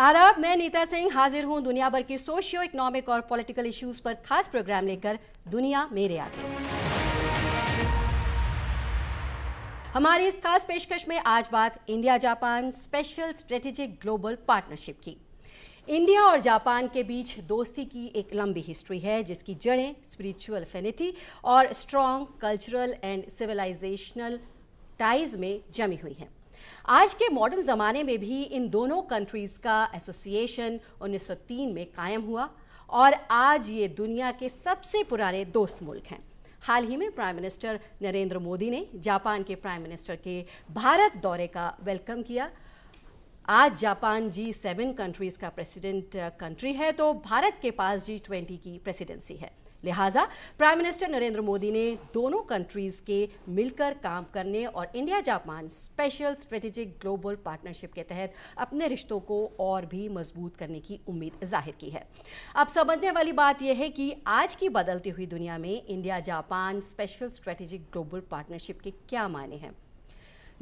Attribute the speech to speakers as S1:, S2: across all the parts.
S1: आदाब मैं नीता सिंह हाजिर हूं दुनिया भर के सोशियो इकोनॉमिक और पॉलिटिकल इश्यूज पर खास प्रोग्राम लेकर दुनिया मेरे आगे हमारी इस खास पेशकश में आज बात India Japan special strategic global partnership की इंडिया और जापान के बीच दोस्ती की एक लंबी हिस्ट्री है जिसकी जड़ें स्पिरिचुअल फेनिटी और strong cultural and civilisational ties में जमी हुई हैं आज के मॉडर्न ज़माने में भी इन दोनों कंट्रीज़ का एसोसिएशन 1903 में कायम हुआ और आज ये दुनिया के सबसे पुराने दोस्त मुल्क हैं हाल ही में प्राइम मिनिस्टर नरेंद्र मोदी ने जापान के प्राइम मिनिस्टर के भारत दौरे का वेलकम किया आज जापान जी सेवन कंट्रीज़ का प्रेसिडेंट कंट्री है तो भारत के पास जी ट्वेंटी की प्रेसिडेंसी है लिहाजा प्राइम मिनिस्टर नरेंद्र मोदी ने दोनों कंट्रीज के मिलकर काम करने और India Japan special strategic global partnership के तहत अपने रिश्तों को और भी मजबूत करने की उम्मीद जाहिर की है अब समझने वाली बात यह है कि आज की बदलती हुई दुनिया में India Japan special strategic global partnership के क्या माने हैं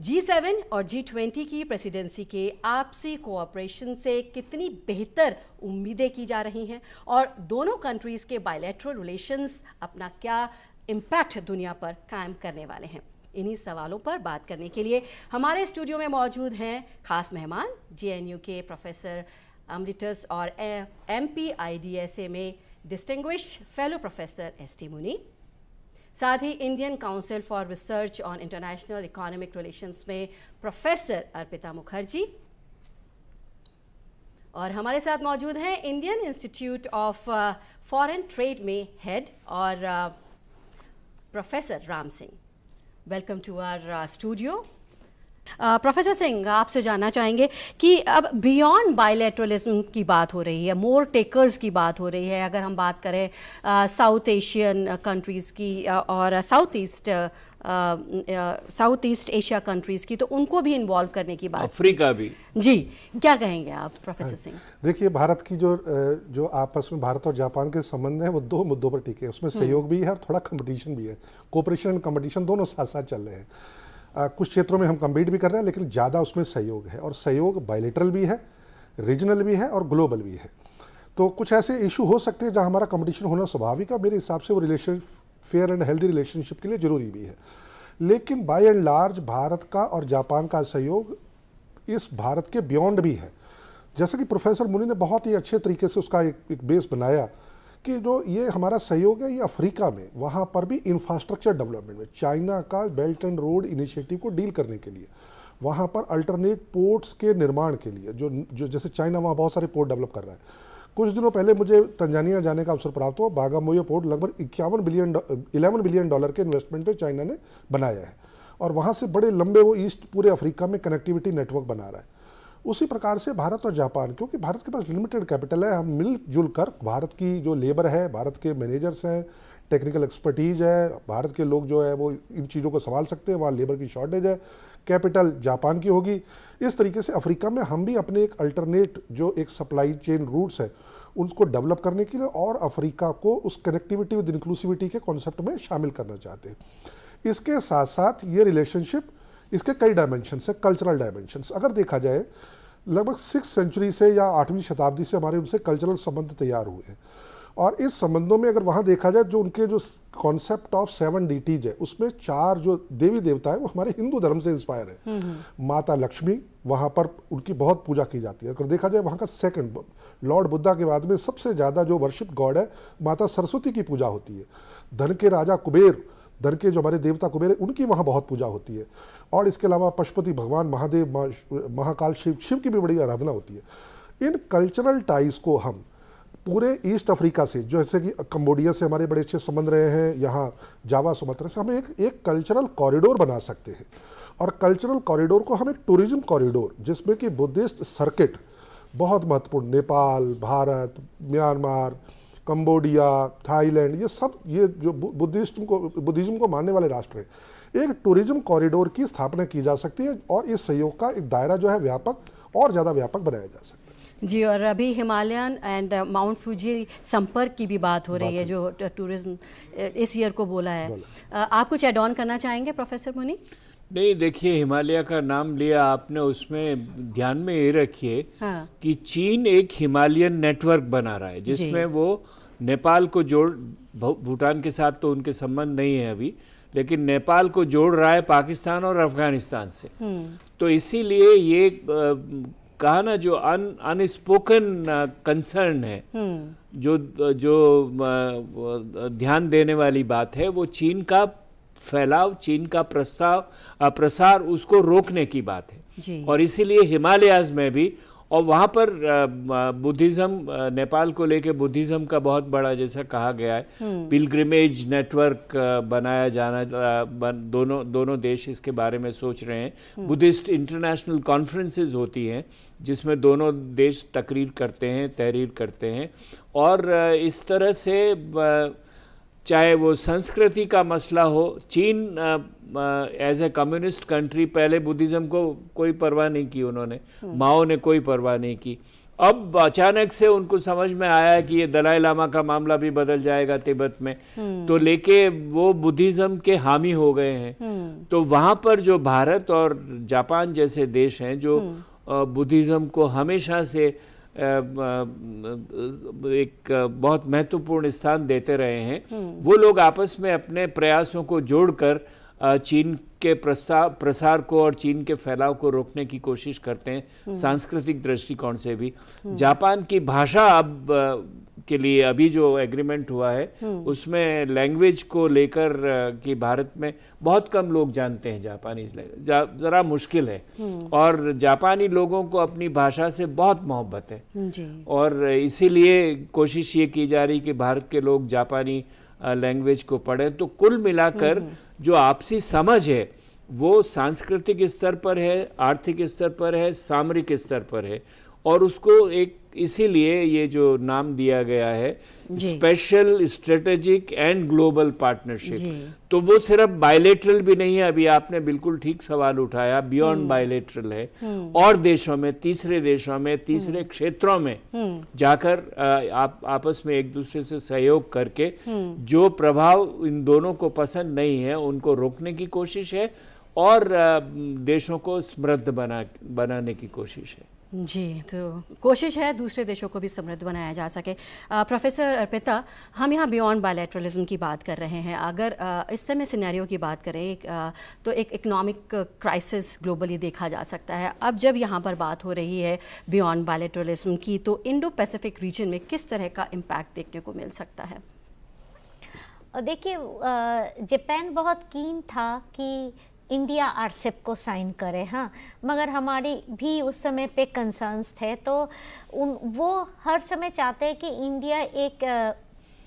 S1: जी सेवन और जी ट्वेंटी की प्रेसिडेंसी के आपसी कोऑपरेशन से कितनी बेहतर उम्मीदें की जा रही हैं और दोनों कंट्रीज़ के बायलैटरल रिलेशंस अपना क्या इम्पैक्ट दुनिया पर कायम करने वाले हैं इन्हीं सवालों पर बात करने के लिए हमारे स्टूडियो में मौजूद हैं खास मेहमान जे के प्रोफेसर अमरिटस और M P I D S A में distinguish fellow professor S T Muni साथ ही Indian Council for Research on International Economic Relations में प्रोफेसर अर्पिता मुखर्जी और हमारे साथ मौजूद हैं Indian institute of foreign Trade में हेड और professor Ram Singh welcome to our studio professor Singh आपसे जानना चाहेंगे कि अब बियॉन्ड बायलैटरलिज्म की बात हो रही है मोर टेकर्स की बात हो रही है अगर हम बात करें साउथ एशियन कंट्रीज़ की और south east south east Asia countries की तो उनको भी इन्वॉल्व करने की बात
S2: अफ्रीका भी जी
S1: क्या कहेंगे आप प्रोफेसर हाँ। सिंह
S2: देखिए भारत की जो जो आपस में भारत और जापान के संबंध है वो दो मुद्दों पर टिके उसमें हम्म। सहयोग भी है और थोड़ा कंपटीशन भी है कोऑपरेशन एंड कंपटीशन दोनों साथ साथ चल रहे हैं कुछ क्षेत्रों में हम कम्पीट भी कर रहे हैं लेकिन ज़्यादा उसमें सहयोग है और सहयोग बायोलेटरल भी है रीजनल भी है और ग्लोबल भी है तो कुछ ऐसे इशू हो सकते हैं जहाँ हमारा कंपटीशन होना स्वाभाविक है मेरे हिसाब से वो relation fair and healthy relationship के लिए ज़रूरी भी है लेकिन बाय एंड लार्ज भारत का और जापान का सहयोग इस भारत के बियॉन्ड भी है जैसे कि प्रोफेसर मुनि ने बहुत ही अच्छे तरीके से उसका एक, एक बेस बनाया कि जो ये हमारा सहयोग है ये अफ्रीका में वहाँ पर भी इंफ्रास्ट्रक्चर डेवलपमेंट में चाइना का बेल्ट एंड रोड इनिशिएटिव को डील करने के लिए वहाँ पर अल्टरनेट पोर्ट्स के निर्माण के लिए जो जो जैसे चाइना वहाँ बहुत सारे पोर्ट डेवलप कर रहा है कुछ दिनों पहले मुझे तंजानिया जाने का अवसर प्राप्त हुआ बागामोयो पोर्ट लगभग इक्यावन बिलियन इलेवन बिलियन डॉलर के इन्वेस्टमेंट पर चाइना ने बनाया है और वहाँ से बड़े लंबे वो ईस्ट पूरे अफ्रीका में कनेक्टिविटी नेटवर्क बना रहा है उसी प्रकार से भारत और जापान क्योंकि भारत के पास लिमिटेड कैपिटल है हम मिलजुल कर भारत की जो लेबर है भारत के मैनेजर्स हैं टेक्निकल एक्सपर्टीज़ है भारत के लोग जो है वो इन चीज़ों को संभाल सकते हैं वहाँ लेबर की शॉर्टेज है कैपिटल जापान की होगी इस तरीके से अफ्रीका में हम भी अपने एक अल्टरनेट जो एक सप्लाई चेन रूट्स है उनको डेवलप करने के लिए और अफ्रीका को उस कनेक्टिविटी विद इंक्लूसिविटी के कॉन्सेप्ट में शामिल करना चाहते हैं इसके साथ साथ ये रिलेशनशिप इसके कई डायमेंशनस है कल्चरल डायमेंशन अगर देखा जाए लगभग सिक्स सेंचुरी से या आठवीं शताब्दी से हमारे उनसे कल्चरल संबंध तैयार हुए हैं और इस संबंधों में अगर वहाँ देखा जाए जो उनके जो कॉन्सेप्ट ऑफ सेवन डीटीज है उसमें चार जो देवी देवता है वो हमारे हिंदू धर्म से इंस्पायर है हम्म, हम्म। माता लक्ष्मी वहाँ पर उनकी बहुत पूजा की जाती है अगर देखा जाए वहाँ का सेकंड लॉर्ड बुद्धा के बाद में सबसे ज़्यादा जो वर्शिप गॉड है माता सरस्वती की पूजा होती है धन के राजा कुबेर धर के जो हमारे देवता कुबेर है उनकी वहाँ बहुत पूजा होती है और इसके अलावा पशुपति भगवान महादेव महाकाल शिव शिव की भी बड़ी आराधना होती है इन कल्चरल टाइज को हम पूरे ईस्ट अफ्रीका से जैसे कि कम्बोडिया से हमारे बड़े अच्छे संबंध रहे हैं यहाँ जावा सुमात्रा से हम एक एक कल्चरल कॉरिडोर बना सकते हैं और कल्चरल कॉरिडोर को हम एक टूरिज्म कॉरिडोर जिसमें कि बुद्धिस्ट सर्किट बहुत महत्वपूर्ण Nepal Bharat Myanmar Cambodia Thailand ये सब ये जो बुद्धिस्ट को बुद्धिज्म को मानने वाले राष्ट्र हैं एक टूरिज्म कॉरिडोर की स्थापना की जा सकती है और इस सहयोग का एक दायरा जो है व्यापक और ज़्यादा व्यापक बनाया जा सकता है
S1: जी और अभी हिमालयन एंड माउंट फ्यूजी संपर्क की भी बात हो रही है जो टूरिज्म इस ईयर को बोला है बोला। आप कुछ एड ऑन करना चाहेंगे प्रोफेसर मुनी
S3: नहीं देखिए हिमालय का नाम लिया आपने उसमें ध्यान में ये रखिए हाँ। कि चीन एक हिमालयन नेटवर्क बना रहा है जिसमें वो नेपाल को जोड़ भूटान के साथ तो उनके संबंध नहीं है अभी लेकिन नेपाल को जोड़ रहा है पाकिस्तान और अफगानिस्तान से हम्म। तो इसीलिए ये कहा ना जो अन अनस्पोकन कंसर्न है हम्म। जो जो ध्यान देने वाली बात है वो चीन का फैलाव चीन का प्रस्ताव प्रसार उसको रोकने की बात है और इसीलिए हिमालयाज में भी और वहाँ पर बुद्धिज़्म नेपाल को लेके बुद्धिज़्म का बहुत बड़ा जैसा कहा गया है हम्म। पिलग्रिमेज नेटवर्क बनाया जाना बन, दोनों दोनों देश इसके बारे में सोच रहे हैं हम्म। बुद्धिस्ट इंटरनेशनल कॉन्फ्रेंसेस होती हैं जिसमें दोनों देश तकरीर करते हैं तहरीर करते हैं और इस तरह से चाहे वो संस्कृति का मसला हो चीन एज ए कम्युनिस्ट कंट्री पहले बुद्धिज़्म को कोई परवाह नहीं की उन्होंने हम्म। माओ ने कोई परवाह नहीं की अब अचानक से उनको समझ में आया कि ये दलाई लामा का मामला भी बदल जाएगा तिब्बत में हम्म। तो लेके वो बुद्धिज़्म के हामी हो गए हैं हम्म। तो वहां पर जो भारत और जापान जैसे देश हैं जो बुद्धिज़्म को हमेशा से एक बहुत महत्वपूर्ण स्थान देते रहे हैं हम्म। वो लोग आपस में अपने प्रयासों को जोड़कर चीन के प्रस्ताव प्रसार को और चीन के फैलाव को रोकने की कोशिश करते हैं हम्म। सांस्कृतिक दृष्टिकोण से भी हम्म। जापान की भाषा अब के लिए अभी जो एग्रीमेंट हुआ है हम्म। उसमें लैंग्वेज को लेकर कि भारत में बहुत कम लोग जानते हैं जापानीज जा, ज़रा मुश्किल है हम्म। और जापानी लोगों को अपनी भाषा से बहुत मोहब्बत है और इसीलिए कोशिश ये की जा रही कि भारत के लोग जापानी लैंग्वेज को पढ़ें तो कुल मिलाकर हम्म, जो आपसी समझ है वो सांस्कृतिक स्तर पर है आर्थिक स्तर पर है सामरिक स्तर पर है और उसको एक इसीलिए ये जो नाम दिया गया है special strategic and global partnership तो वो सिर्फ बायलेटरल भी नहीं है अभी आपने बिल्कुल ठीक सवाल उठाया बियॉन्ड हम्म। बायलेटरल है हम्म। और देशों में तीसरे देशों में तीसरे हम्म। क्षेत्रों में जाकर आप आपस में एक दूसरे से सहयोग करके जो प्रभाव इन दोनों को पसंद नहीं है उनको रोकने की कोशिश है और देशों को समृद्ध बना बनाने की कोशिश है
S1: जी तो कोशिश है दूसरे देशों को भी समृद्ध बनाया जा सके प्रोफेसर अर्पिता हम यहाँ बियॉन्ड बायोलेट्रलिज्म की बात कर रहे हैं अगर आ, इस समय सिनेरियो की बात करें एक, आ, तो एक इकोनॉमिक क्राइसिस ग्लोबली देखा जा सकता है अब जब यहाँ पर बात हो रही है बियॉन्ड बायोलेट्रलिज्म की तो इंडो पैसिफिक रीजन में किस तरह का इम्पैक्ट देखने को मिल सकता है
S4: देखिए जापान बहुत कीन था कि इंडिया आरसेप को साइन करे हाँ मगर हमारी भी उस समय पे कंसर्न्स थे तो उन वो हर समय चाहते हैं कि इंडिया एक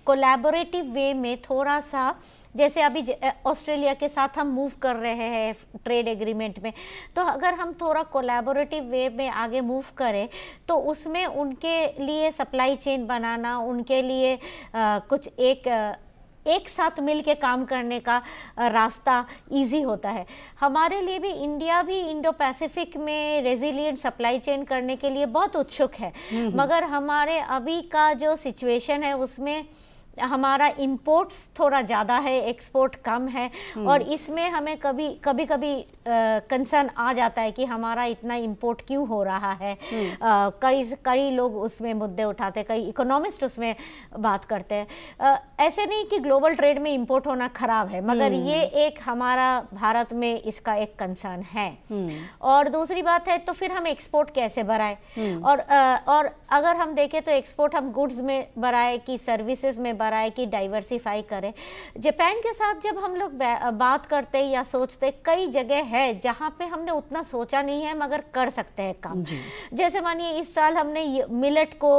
S4: कोलैबोरेटिव वे में थोड़ा सा जैसे अभी ऑस्ट्रेलिया के साथ हम मूव कर रहे हैं ट्रेड एग्रीमेंट में तो अगर हम थोड़ा कोलैबोरेटिव वे में आगे मूव करें तो उसमें उनके लिए सप्लाई चेन बनाना उनके लिए आ, कुछ एक आ, एक साथ मिल के काम करने का रास्ता इजी होता है हमारे लिए भी इंडिया भी इंडो पैसिफिक में रेजिलिएंट सप्लाई चेन करने के लिए बहुत उत्सुक है हम्म, हम्म। मगर हमारे अभी का जो सिचुएशन है उसमें हमारा इंपोर्ट्स थोड़ा ज़्यादा है एक्सपोर्ट कम है हम्म। और इसमें हमें कभी कभी कभी कंसर्न आ जाता है कि हमारा इतना इंपोर्ट क्यों हो रहा है हम्म। कई कई लोग उसमें मुद्दे उठाते कई इकोनॉमिस्ट उसमें बात करते हैं ऐसे नहीं कि ग्लोबल ट्रेड में इंपोर्ट होना ख़राब है मगर हम्म। ये एक हमारा भारत में इसका एक कंसर्न है और दूसरी बात है तो फिर हम एक्सपोर्ट कैसे बढ़ाए और और अगर हम देखें तो एक्सपोर्ट हम गुड्स में बढ़ाए कि सर्विसेज में आए कि डाइवर्सिफाई करें जापान के साथ जब हम लोग बात करते या सोचते कई जगह है जहाँ पे हमने उतना सोचा नहीं है मगर कर सकते हैं काम जैसे मानिए इस साल हमने मिलट को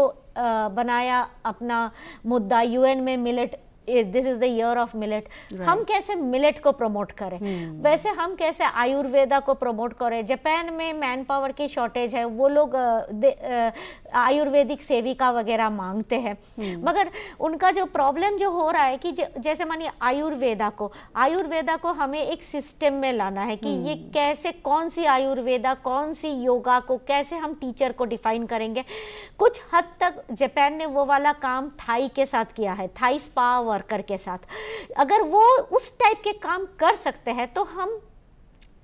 S4: बनाया अपना मुद्दा यूएन में millet this is the year of millet हम कैसे मिलेट को प्रमोट करें hmm. वैसे हम कैसे आयुर्वेदा को प्रमोट करें जापान में मैन पावर की शॉर्टेज है वो लोग आयुर्वेदिक सेविका वगैरह मांगते हैं hmm. मगर उनका जो प्रॉब्लम जो हो रहा है कि जैसे मानिए आयुर्वेदा को आयुर्वेदा को हमें एक सिस्टम में लाना है कि hmm. ये कैसे कौन सी आयुर्वेदा कौन सी योगा को कैसे हम टीचर को डिफाइन करेंगे कुछ हद तक जापान ने वो वाला काम थाई के साथ किया है थाई स्पा वर्कर के साथ अगर वो उस टाइप के काम कर सकते हैं तो हम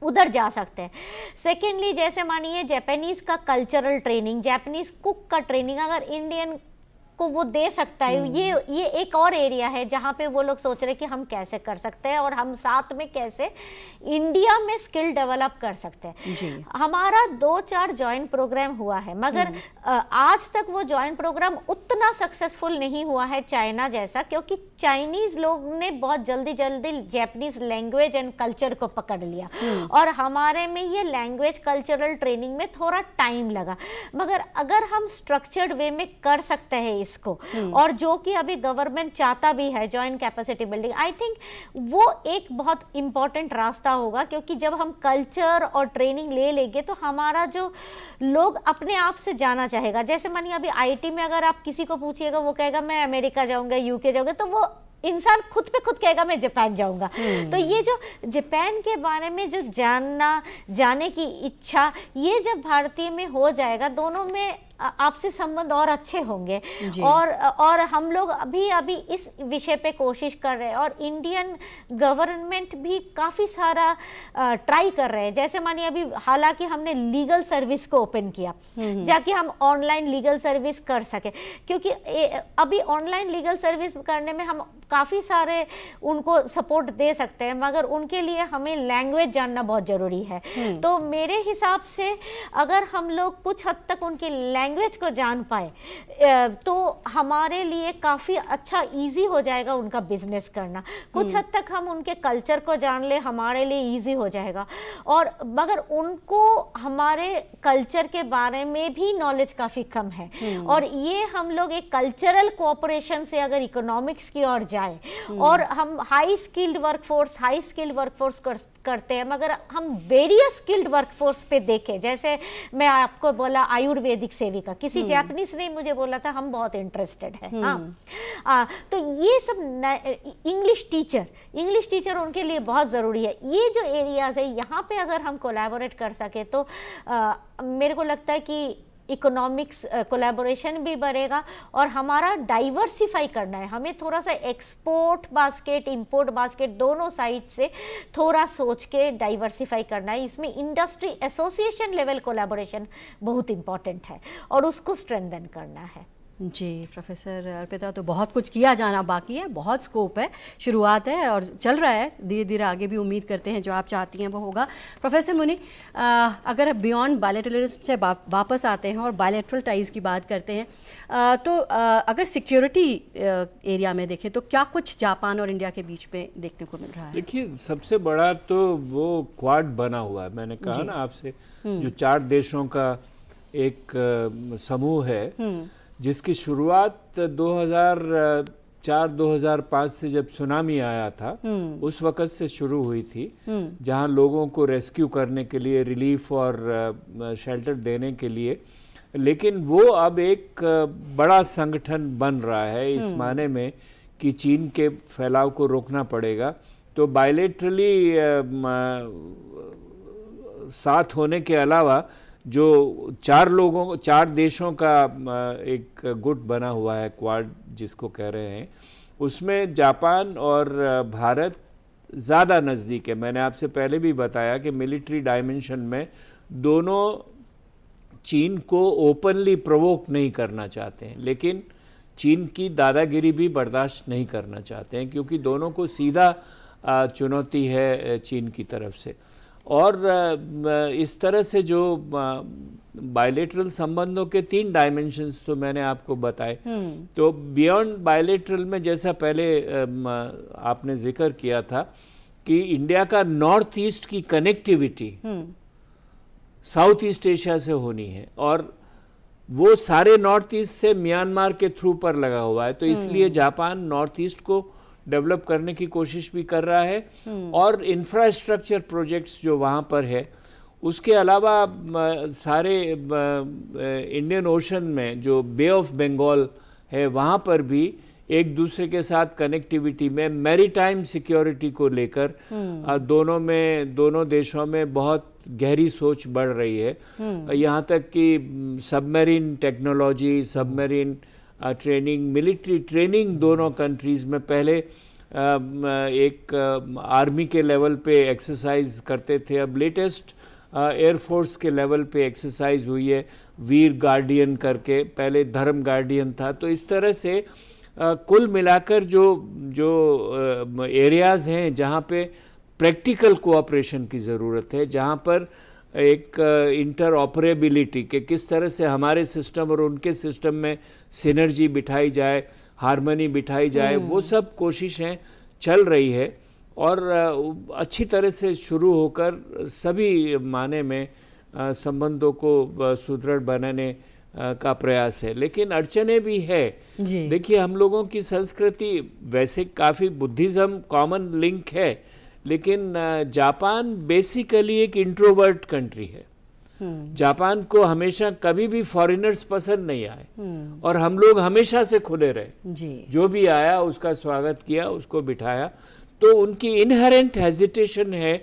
S4: उधर जा सकते हैं सेकेंडली जैसे मानिए जैपनीज़ का कल्चरल ट्रेनिंग जैपनीज़ कुक का ट्रेनिंग अगर इंडियन को वो दे सकता है ये हम्म। ये एक और एरिया है जहाँ पे वो लोग सोच रहे हैं कि हम कैसे कर सकते हैं और हम साथ में कैसे इंडिया में स्किल डेवलप कर सकते हैं हमारा दो चार ज्वाइंट प्रोग्राम हुआ है मगर हम्म। आज तक वो जॉइंट प्रोग्राम उतना सक्सेसफुल नहीं हुआ है चाइना जैसा क्योंकि चाइनीज लोग ने बहुत जल्दी जल्दी जैपनीज लैंग्वेज एंड कल्चर को पकड़ लिया हम्म। और हमारे में ये लैंग्वेज कल्चरल ट्रेनिंग में थोड़ा टाइम लगा मगर अगर हम स्ट्रक्चर्ड वे में कर सकते हैं स्पेस को हम्म। और जो कि अभी गवर्नमेंट चाहता भी है joint capacity building I think वो एक बहुत इंपॉर्टेंट रास्ता होगा क्योंकि जब हम कल्चर और ट्रेनिंग ले लेंगे तो हमारा जो लोग अपने आप से जाना चाहेगा जैसे मानिए अभी आई में अगर आप किसी को पूछिएगा वो कहेगा मैं अमेरिका जाऊंगा यूके जाऊंगा तो वो इंसान खुद पे खुद कहेगा मैं जापान जाऊंगा हम्म। तो ये जो जापान के बारे में जो जानना जाने की इच्छा ये जब भारतीय में हो जाएगा दोनों में आपसे संबंध और अच्छे होंगे और और हम लोग अभी अभी इस विषय पे कोशिश कर रहे हैं और इंडियन गवर्नमेंट भी काफ़ी सारा ट्राई कर रहे हैं जैसे मानिए अभी हालांकि हमने लीगल सर्विस को ओपन किया हम्म, हम्म। जाकि हम ऑनलाइन लीगल सर्विस कर सके क्योंकि ए, अभी ऑनलाइन लीगल सर्विस करने में हम काफ़ी सारे उनको सपोर्ट दे सकते हैं मगर उनके लिए हमें लैंग्वेज जानना बहुत ज़रूरी है हम्म। तो मेरे हिसाब से अगर हम लोग कुछ हद तक उनकी लैंग्वेज को जान पाए तो हमारे लिए काफ़ी अच्छा इजी हो जाएगा उनका बिजनेस करना कुछ हम्म। हद तक हम उनके कल्चर को जान ले हमारे लिए इजी हो जाएगा और मगर उनको हमारे कल्चर के बारे में भी नॉलेज काफ़ी कम है हम्म। और ये हम लोग एक कल्चरल कोऑपरेशन से अगर इकोनॉमिक्स की ओर जाए जाए हम्म। और हम high skilled workforce high skilled workforce कर, करते हैं मगर हम वेरियस स्किल्ड वर्कफोर्स पे देखें जैसे मैं आपको बोला आयुर्वेदिक सेविका किसी जैपनीज हम्म। ने मुझे बोला था हम बहुत इंटरेस्टेड है हाँ हम्म। आ, तो ये सब इंग्लिश टीचर इंग्लिश टीचर उनके लिए बहुत ज़रूरी है ये जो एरियाज है यहाँ पे अगर हम कोलैबोरेट कर सके तो आ, मेरे को लगता है कि इकोनॉमिक्स uh, भी बढ़ेगा और हमारा डाइवर्सिफाई करना है हमें थोड़ा सा एक्सपोर्ट बास्केट इंपोर्ट बास्केट दोनों साइड से थोड़ा सोच के डाइवर्सिफाई करना है इसमें इंडस्ट्री एसोसिएशन लेवल कोलेबोरेशन बहुत इंपॉर्टेंट है और उसको स्ट्रेंदन करना है
S1: जी प्रोफेसर अर्पिता तो बहुत कुछ किया जाना बाकी है बहुत स्कोप है शुरुआत है और चल रहा है धीरे धीरे आगे भी उम्मीद करते हैं जो आप चाहती हैं वो होगा प्रोफेसर मुनि अगर बियॉन्ड बायोलेटरलिज्म से वापस आते हैं और बायोलेट्रल टाइज की बात करते हैं आ, तो आ, अगर सिक्योरिटी एरिया में देखें तो क्या कुछ जापान और इंडिया के बीच में देखने को मिल रहा है
S3: देखिए सबसे बड़ा तो वो क्वाड बना हुआ है मैंने कहा ना आपसे हम्म। जो चार देशों का एक समूह है हम्म। जिसकी शुरुआत 2004-2005 से जब सुनामी आया था हम्म। उस वक़्त से शुरू हुई थी हम्म। जहां लोगों को रेस्क्यू करने के लिए रिलीफ और शेल्टर देने के लिए लेकिन वो अब एक बड़ा संगठन बन रहा है इस हम्म। माने में कि चीन के फैलाव को रोकना पड़ेगा तो बायलेटरली साथ होने के अलावा जो चार लोगों चार देशों का एक गुट बना हुआ है क्वाड जिसको कह रहे हैं उसमें जापान और भारत ज़्यादा नज़दीक है मैंने आपसे पहले भी बताया कि मिलिट्री डायमेंशन में दोनों चीन को ओपनली प्रवोक नहीं करना चाहते हैं लेकिन चीन की दादागिरी भी बर्दाश्त नहीं करना चाहते हैं क्योंकि दोनों को सीधा चुनौती है चीन की तरफ से और इस तरह से जो बायोलेटरल संबंधों के तीन डायमेंशंस तो मैंने आपको बताए हम्म। तो बियॉन्ड बायोलेटरल में जैसा पहले आपने जिक्र किया था कि इंडिया का नॉर्थ ईस्ट की कनेक्टिविटी साउथ ईस्ट एशिया से होनी है और वो सारे नॉर्थ ईस्ट से म्यांमार के थ्रू पर लगा हुआ है तो इसलिए हम्म। जापान नॉर्थ ईस्ट को डेवलप करने की कोशिश भी कर रहा है हम्म। और इंफ्रास्ट्रक्चर प्रोजेक्ट्स जो वहाँ पर है उसके अलावा सारे इंडियन ओशन में जो बे ऑफ बंगाल है वहाँ पर भी एक दूसरे के साथ कनेक्टिविटी में मैरीटाइम सिक्योरिटी को लेकर हम्म। दोनों में दोनों देशों में बहुत गहरी सोच बढ़ रही है हम्म। यहाँ तक कि submarine technology submarine training military training दोनों कंट्रीज़ में पहले um, uh, एक आर्मी um, के लेवल पे एक्सरसाइज करते थे अब लेटेस्ट एयरफोर्स uh, के लेवल पे एक्सरसाइज हुई है वीर गार्डियन करके पहले धर्म गार्डियन था तो इस तरह से uh, कुल मिलाकर जो जो एरियाज़ हैं जहाँ पे प्रैक्टिकल कोऑपरेशन की ज़रूरत है जहाँ पर एक इंटर ऑपरेबिलिटी के किस तरह से हमारे सिस्टम और उनके सिस्टम में सिनर्जी बिठाई जाए हारमोनी बिठाई जाए हम्म। वो सब कोशिशें चल रही है और अच्छी तरह से शुरू होकर सभी माने में संबंधों को सुदृढ़ बनाने का प्रयास है लेकिन अड़चने भी है देखिए हम लोगों की संस्कृति वैसे काफ़ी बुद्धिज़्म कॉमन लिंक है लेकिन जापान बेसिकली एक इंट्रोवर्ट कंट्री है हम्म। जापान को हमेशा कभी भी फॉरेनर्स पसंद नहीं आए हम्म। और हम लोग हमेशा से खुले रहे जी। जो भी आया उसका स्वागत किया उसको बिठाया तो उनकी इनहेरेंट हेजिटेशन है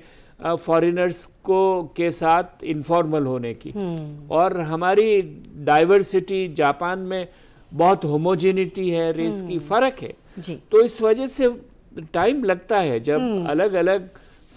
S3: फॉरेनर्स को के साथ इनफॉर्मल होने की हम्म। और हमारी डाइवर्सिटी जापान में बहुत होमोजेनिटी है रेस की फर्क है जी। तो इस वजह से टाइम लगता है जब हम्म। अलग अलग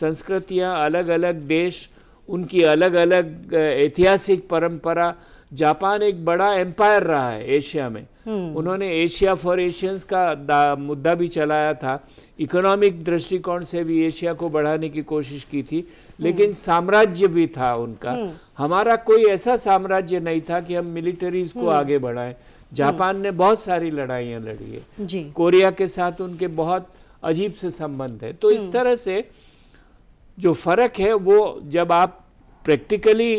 S3: संस्कृतियाँ अलग अलग देश उनकी अलग अलग ऐतिहासिक परंपरा जापान एक बड़ा एम्पायर रहा है एशिया में हम्म। उन्होंने एशिया फॉर एशियंस का मुद्दा भी चलाया था इकोनॉमिक दृष्टिकोण से भी एशिया को बढ़ाने की कोशिश की थी लेकिन हम्म। साम्राज्य भी था उनका हमारा कोई ऐसा साम्राज्य नहीं था कि हम मिलिटरीज को आगे बढ़ाएं जापान ने बहुत सारी लड़ाइयाँ लड़ी है कोरिया के साथ उनके बहुत अजीब से संबंध है तो इस हम्म। तरह से जो फर्क है वो जब आप प्रैक्टिकली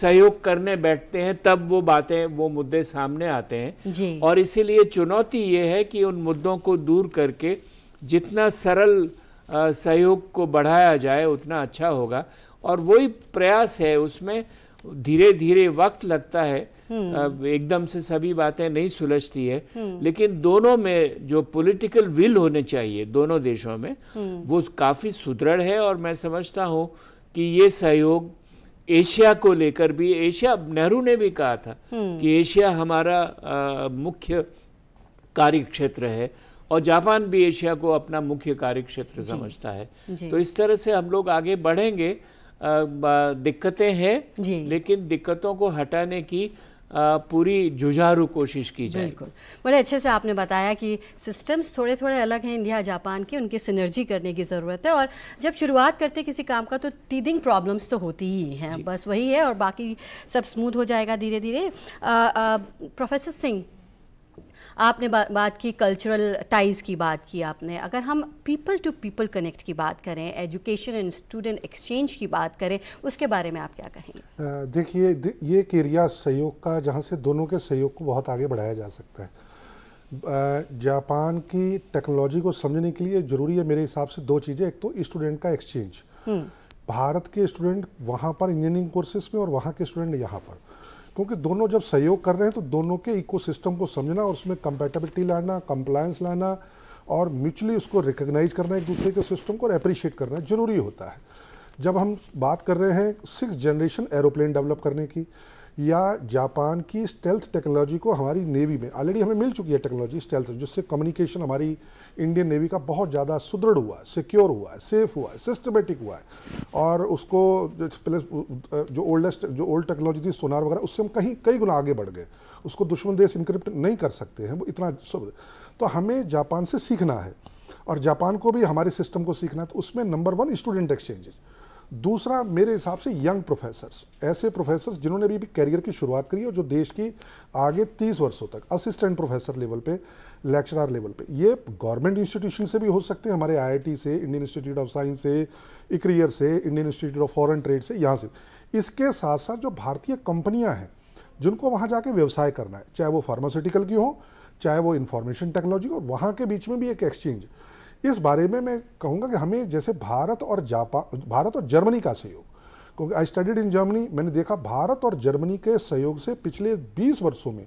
S3: सहयोग करने बैठते हैं तब वो बातें वो मुद्दे सामने आते हैं और इसीलिए चुनौती ये है कि उन मुद्दों को दूर करके जितना सरल सहयोग को बढ़ाया जाए उतना अच्छा होगा और वही प्रयास है उसमें धीरे धीरे वक्त लगता है हम्म। एकदम से सभी बातें नहीं सुलझती है हम्म। लेकिन दोनों में जो पॉलिटिकल विल होने चाहिए दोनों देशों में हम्म। वो काफ़ी सुदृढ़ है और मैं समझता हूँ कि ये सहयोग एशिया को लेकर भी एशिया नेहरू ने भी कहा था कि एशिया हमारा आ, मुख्य कार्य क्षेत्र है और जापान भी एशिया को अपना मुख्य कार्य क्षेत्र समझता है तो इस तरह से हम लोग आगे बढ़ेंगे दिक्कतें हैं लेकिन दिक्कतों को हटाने की पूरी जुझारू कोशिश की जाए बिल्कुल
S1: बड़े अच्छे से आपने बताया कि सिस्टम्स थोड़े थोड़े अलग हैं इंडिया जापान के उनकी सिनर्जी करने की ज़रूरत है और जब शुरुआत करते किसी काम का तो टीदिंग प्रॉब्लम्स तो होती ही हैं बस वही है और बाकी सब स्मूथ हो जाएगा धीरे धीरे प्रोफेसर सिंह आपने बा, बात की कल्चरल टाइज़ की बात की आपने अगर हम पीपल टू पीपल कनेक्ट की बात करें एजुकेशन एंड स्टूडेंट एक्सचेंज की बात करें उसके बारे में आप क्या
S2: कहेंगे देखिए ये एक एरिया सहयोग का जहाँ से दोनों के सहयोग को बहुत आगे बढ़ाया जा सकता है जापान की टेक्नोलॉजी को समझने के लिए ज़रूरी है मेरे हिसाब से दो चीज़ें एक तो स्टूडेंट का एक्सचेंज हम्म। भारत के स्टूडेंट वहाँ पर इंजीनियरिंग कोर्सेज में और वहाँ के स्टूडेंट यहाँ पर क्योंकि दोनों जब सहयोग कर रहे हैं तो दोनों के इकोसिस्टम को समझना और उसमें कंपेटेबिलिटी लाना कंप्लायंस लाना और म्यूचुअली उसको रिकोगनाइज करना एक दूसरे के सिस्टम को और अप्रिशिएट करना जरूरी होता है जब हम बात कर रहे हैं सिक्स जनरेशन एरोप्लेन डेवलप करने की या जापान की स्टेल्थ टेक्नोलॉजी को हमारी नेवी में ऑलरेडी हमें मिल चुकी है टेक्नोलॉजी स्टेल्थ जिससे कम्युनिकेशन हमारी इंडियन नेवी का बहुत ज़्यादा सुदृढ़ हुआ है सिक्योर हुआ है सेफ हुआ है सिस्टमेटिक हुआ है और उसको प्लस जो ओल्डेस्ट जो ओल्ड टेक्नोलॉजी थी सोनार वगैरह उससे हम कहीं कई गुना आगे बढ़ गए उसको दुश्मन देश इनक्रिप्ट नहीं कर सकते हैं वो इतना तो हमें जापान से सीखना है और जापान को भी हमारे सिस्टम को सीखना है तो उसमें नंबर वन स्टूडेंट एक्सचेंजेज दूसरा मेरे हिसाब से यंग प्रोफेसर्स ऐसे प्रोफेसर्स जिन्होंने भी, भी करियर की शुरुआत करी और जो देश की आगे 30 वर्षों तक असिस्टेंट प्रोफेसर लेवल पे लेक्चरार लेवल पे ये गवर्नमेंट इंस्टीट्यूशन से भी हो सकते हैं हमारे आईआईटी से इंडियन इंस्टीट्यूट ऑफ साइंस से इक्रियर से Indian institute of foreign trade से यहाँ से इसके साथ साथ जो भारतीय कंपनियाँ हैं जिनको वहाँ जाके व्यवसाय करना है चाहे वो फार्मास्यूटिकल की हो चाहे वो इन्फॉर्मेशन टेक्नोलॉजी और वहाँ के बीच में भी एक एक्सचेंज इस बारे में मैं कहूँगा कि हमें जैसे भारत और जापान भारत और जर्मनी का सहयोग क्योंकि आई स्टडीड इन जर्मनी मैंने देखा भारत और जर्मनी के सहयोग से पिछले 20 वर्षों में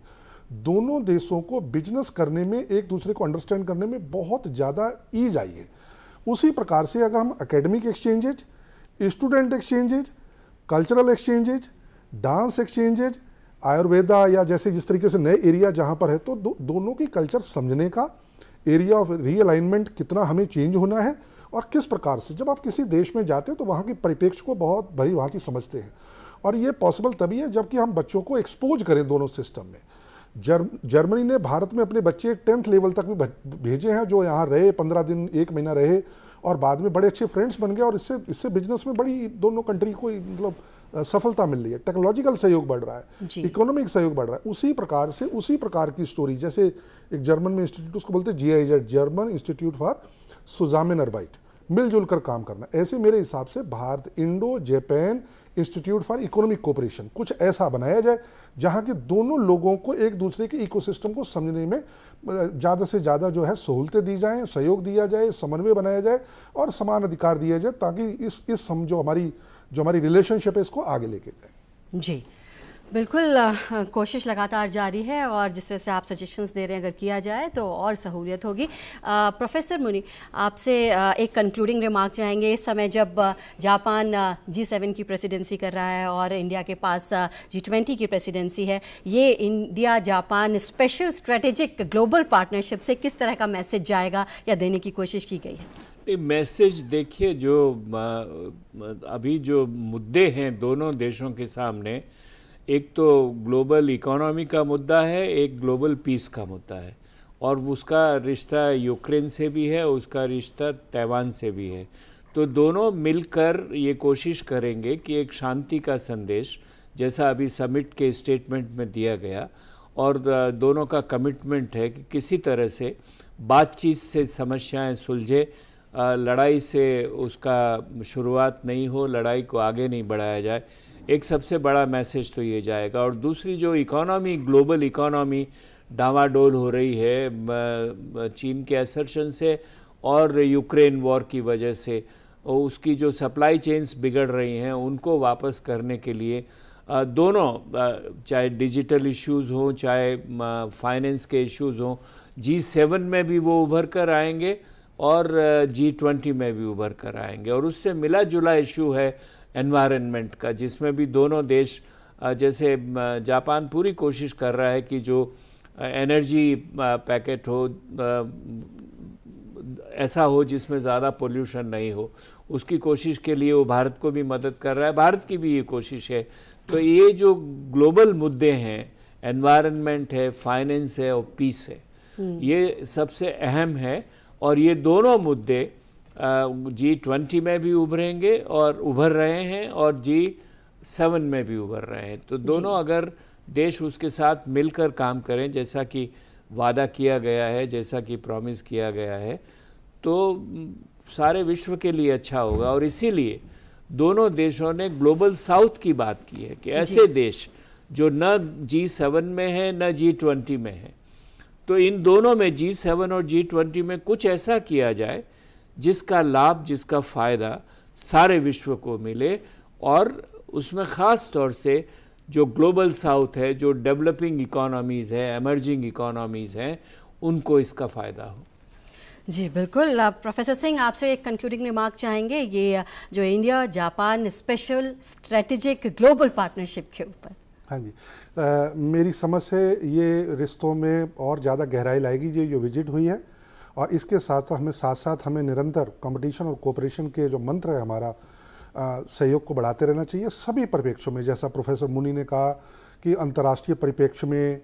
S2: दोनों देशों को बिजनेस करने में एक दूसरे को अंडरस्टैंड करने में बहुत ज़्यादा ईज आई है उसी प्रकार से अगर हम academic exchanges student exchanges cultural exchanges dance exchanges Ayurveda या जैसे जिस तरीके से नए एरिया जहाँ पर है तो दो, दोनों की कल्चर समझने का एरिया ऑफ रीअलाइनमेंट कितना हमें चेंज होना है और किस प्रकार से जब आप किसी देश में जाते हैं तो वहाँ के परिप्रेक्ष्य को बहुत भरी भांति समझते हैं और ये पॉसिबल तभी है जबकि हम बच्चों को एक्सपोज करें दोनों सिस्टम में जर्म जर्मनी ने भारत में अपने बच्चे टेंथ लेवल तक भी भेजे हैं जो यहाँ रहे पंद्रह दिन एक महीना रहे और बाद में बड़े अच्छे फ्रेंड्स बन गए और इससे इससे बिजनेस में बड़ी दोनों कंट्री को मतलब सफलता मिल रही है टेक्नोलॉजिकल सहयोग बढ़ रहा है इकोनॉमिक सहयोग बढ़ रहा है उसी प्रकार से उसी प्रकार की स्टोरी जैसे एक जर्मन में इंस्टीट्यूट उसको बोलते हैं G I Z German institute for सुजामिन अरबाइट मिलजुल कर काम करना ऐसे मेरे हिसाब से Bharat Indo Japan institute for economic cooperation कुछ ऐसा बनाया जाए जहाँ कि दोनों लोगों को एक दूसरे के इकोसिस्टम को समझने में ज़्यादा से ज़्यादा जो है सहूलतें दी जाएँ सहयोग दिया जाए समन्वय बनाया जाए और समान अधिकार दिया जाए ताकि इस इस समझो हमारी जो हमारी रिलेशनशिप है इसको आगे लेके जाए जी
S1: बिल्कुल आ, कोशिश लगातार जारी है और जिस तरह से आप सजेशंस दे रहे हैं अगर किया जाए तो और सहूलियत होगी प्रोफेसर मुनि आपसे एक कंक्लूडिंग रिमार्क चाहेंगे इस समय जब जापान जी सेवन की प्रेसिडेंसी कर रहा है और इंडिया के पास जी ट्वेंटी की प्रेसिडेंसी है ये India Japan special strategic global partnership से किस तरह का मैसेज जाएगा या देने की कोशिश की गई
S3: है मैसेज देखिए जो अभी जो मुद्दे हैं दोनों देशों के सामने एक तो ग्लोबल इकोनॉमी का मुद्दा है एक ग्लोबल पीस का मुद्दा है और उसका रिश्ता यूक्रेन से भी है उसका रिश्ता ताइवान से भी है तो दोनों मिलकर ये कोशिश करेंगे कि एक शांति का संदेश जैसा अभी समिट के स्टेटमेंट में दिया गया और दोनों का कमिटमेंट है कि किसी तरह से बातचीत से समस्याएं सुलझे लड़ाई से उसका शुरुआत नहीं हो लड़ाई को आगे नहीं बढ़ाया जाए एक सबसे बड़ा मैसेज तो ये जाएगा और दूसरी जो इकोनॉमी ग्लोबल इकोनॉमी डावाडोल हो रही है चीन के असरशन से और यूक्रेन वॉर की वजह से उसकी जो सप्लाई चेन्स बिगड़ रही हैं उनको वापस करने के लिए दोनों चाहे डिजिटल इश्यूज हों चाहे फाइनेंस के इश्यूज हों जी सेवन में भी वो उभर कर आएंगे और जी ट्वेंटी में भी उभर कर आएंगे और उससे मिला जुला इशू है एनवायरनमेंट का जिसमें भी दोनों देश जैसे जापान पूरी कोशिश कर रहा है कि जो एनर्जी पैकेट हो ऐसा हो जिसमें ज़्यादा पोल्यूशन नहीं हो उसकी कोशिश के लिए वो भारत को भी मदद कर रहा है भारत की भी ये कोशिश है तो ये जो ग्लोबल मुद्दे हैं एनवायरनमेंट है फाइनेंस है और पीस है हम्म। ये सबसे अहम है और ये दोनों मुद्दे जी ट्वेंटी में भी उभरेंगे और उभर रहे हैं और जी सेवन में भी उभर रहे हैं तो दोनों अगर देश उसके साथ मिलकर काम करें जैसा कि वादा किया गया है जैसा कि प्रॉमिस किया गया है तो सारे विश्व के लिए अच्छा होगा और इसीलिए दोनों देशों ने ग्लोबल साउथ की बात की है कि ऐसे देश जो न जी सेवन में है न जी ट्वेंटी में है तो इन दोनों में जी सेवन और जी ट्वेंटी में कुछ ऐसा किया जाए जिसका लाभ जिसका फ़ायदा सारे विश्व को मिले और उसमें ख़ास तौर से जो ग्लोबल साउथ है जो डेवलपिंग इकोनॉमीज़ है एमर्जिंग इकोनॉमीज़ हैं उनको इसका फ़ायदा हो
S1: जी बिल्कुल प्रोफेसर सिंह आपसे एक कंक्लूडिंग रिमार्क चाहेंगे ये जो India Japan special strategic global partnership के ऊपर
S2: हाँ जी आ, मेरी समझ से ये रिश्तों में और ज़्यादा गहराई लाएगी ये जो विजिट हुई है और इसके साथ साथ हमें साथ साथ हमें निरंतर कंपटीशन और कोऑपरेशन के जो मंत्र है हमारा सहयोग को बढ़ाते रहना चाहिए सभी परिप्रेक्ष्य में जैसा प्रोफेसर मुनि ने कहा कि अंतर्राष्ट्रीय परिप्रेक्ष्य में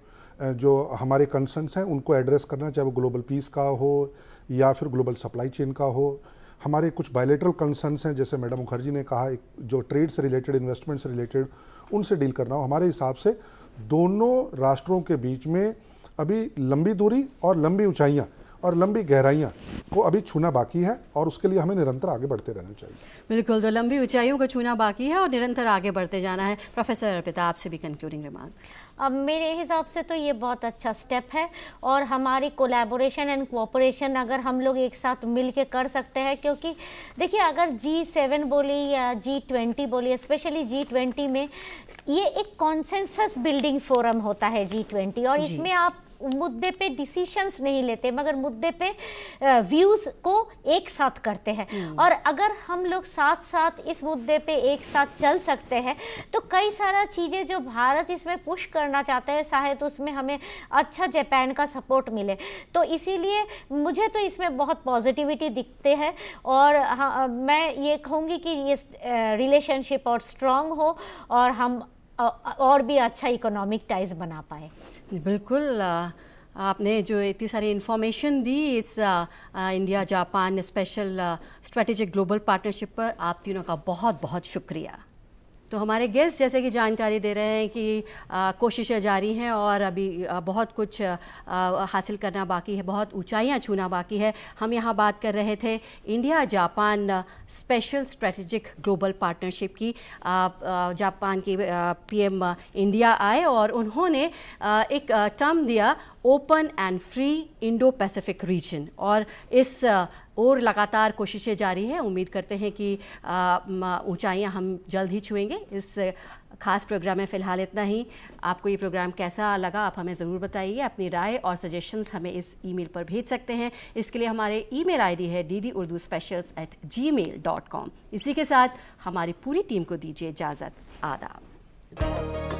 S2: जो हमारे कंसर्नस हैं उनको एड्रेस करना चाहे वो ग्लोबल पीस का हो या फिर ग्लोबल सप्लाई चेन का हो हमारे कुछ बायोलेटरल कंसर्नस हैं जैसे मैडम मुखर्जी ने कहा एक जो ट्रेड से रिलेटेड इन्वेस्टमेंट से रिलेटेड उनसे डील करना हो हमारे हिसाब से दोनों राष्ट्रों के बीच में अभी लंबी दूरी और लंबी ऊंचाइयाँ और लंबी गहराइयां को अभी छूना बाकी है और उसके लिए हमें निरंतर आगे बढ़ते रहना चाहिए
S1: बिल्कुल तो लंबी ऊंचाइयों को छूना बाकी है और निरंतर आगे बढ़ते जाना है प्रोफेसर अर्पिता आपसे भी कंक्लूडिंग रिमार्क
S4: अब मेरे हिसाब से तो ये बहुत अच्छा स्टेप है और हमारी कोलेबोरेशन एंड कोऑपरेशन अगर हम लोग एक साथ मिल के कर सकते हैं क्योंकि देखिए अगर जी सेवन बोली या जी ट्वेंटी बोली स्पेशली जी ट्वेंटी में ये एक कॉन्सेंसस बिल्डिंग फोरम होता है जी ट्वेंटी और इसमें आप मुद्दे पे डिसीशंस नहीं लेते मगर मुद्दे पे व्यूज़ को एक साथ करते हैं हम्म। और अगर हम लोग साथ साथ इस मुद्दे पे एक साथ चल सकते हैं तो कई सारा चीज़ें जो भारत इसमें पुश करना चाहता है शायद उसमें हमें अच्छा जापान का सपोर्ट मिले तो इसीलिए मुझे तो इसमें बहुत पॉजिटिविटी दिखते हैं और हाँ, मैं ये कहूँगी कि ये रिलेशनशिप और स्ट्रांग हो और हम और भी अच्छा इकोनॉमिक टाइज बना पाए
S1: बिल्कुल आपने जो इतनी सारी इन्फॉर्मेशन दी इस India Japan special strategic global partnership पर आप तीनों का बहुत बहुत शुक्रिया तो हमारे गेस्ट जैसे कि जानकारी दे रहे हैं कि कोशिशें जारी हैं और अभी बहुत कुछ हासिल करना बाकी है बहुत ऊंचाइयां छूना बाकी है हम यहाँ बात कर रहे थे India Japan special strategic global partnership की जापान की पीएम इंडिया आए और उन्होंने एक टर्म दिया open and free Indo Pacific region और इस और लगातार कोशिशें जारी हैं उम्मीद करते हैं कि ऊंचाइयां हम जल्द ही छुएंगे इस खास प्रोग्राम में फ़िलहाल इतना ही आपको ये प्रोग्राम कैसा लगा आप हमें ज़रूर बताइए अपनी राय और सजेशंस हमें इस ईमेल पर भेज सकते हैं इसके लिए हमारे ईमेल आईडी है D D Urdu specials at Gmail dot com इसी के साथ हमारी पूरी टीम को दीजिए इजाज़त आदाब